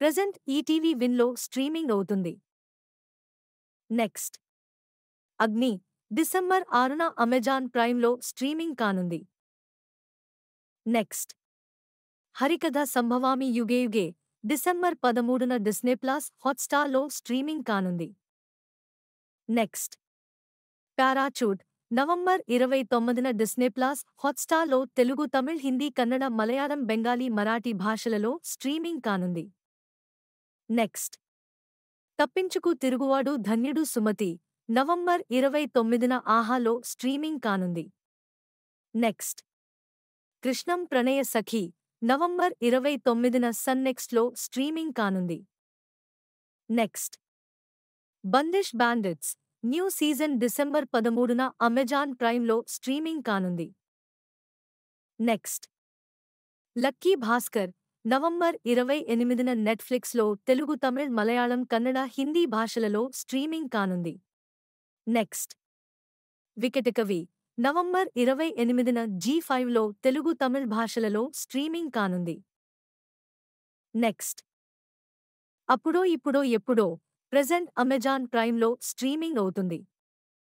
present ETV విన్లో streaming అవుతుంది next Agni December ఆరున అమెజాన్ ప్రైమ్లో స్ట్రీమింగ్ కానుంది నెక్స్ట్ హరికథ సంభవామి యుగే యుగే డిసెంబర్ పదమూడున డిస్నేప్లాస్ హాట్స్టార్లో స్ట్రీమింగ్ కానుంది నెక్స్ట్ పారాచూట్ నవంబర్ ఇరవై తొమ్మిదిన డిస్నేప్లాస్ హాట్స్టార్లో తెలుగు తమిళ్ హిందీ కన్నడ మలయాళం బెంగాలీ మరాఠీ భాషలలో స్ట్రీమింగ్ కానుంది నెక్స్ట్ తప్పించుకు తిరుగువాడు ధన్యుడు సుమతి నవంబర్ ఇరవై తొమ్మిదిన ఆహాలో స్ట్రీమింగ్ కానుంది నెక్స్ట్ కృష్ణం ప్రణయ సఖి నవంబర్ ఇరవై తొమ్మిదిన సన్ నెక్స్ట్లో స్ట్రీమింగ్ కానుంది next Bandish Bandits new season December పదమూడున అమెజాన్ ప్రైమ్లో స్ట్రీమింగ్ కానుంది నెక్స్ట్ లక్కీ భాస్కర్ నవంబర్ ఇరవై ఎనిమిదిన నెట్ఫ్లిక్స్లో తెలుగు తమిళ్ మలయాళం కన్నడ హిందీ భాషలలో స్ట్రీమింగ్ కానుంది నెక్స్ట్ వికెటకవి నవంబర్ ఇరవై ఎనిమిదిన జీ ఫైవ్లో తెలుగు తమిళ్ భాషలలో స్ట్రీమింగ్ కానుంది నెక్స్ట్ అప్పుడో ఇప్పుడో ఎప్పుడో ప్రజెంట్ అమెజాన్ ప్రైమ్లో స్ట్రీమింగ్ అవుతుంది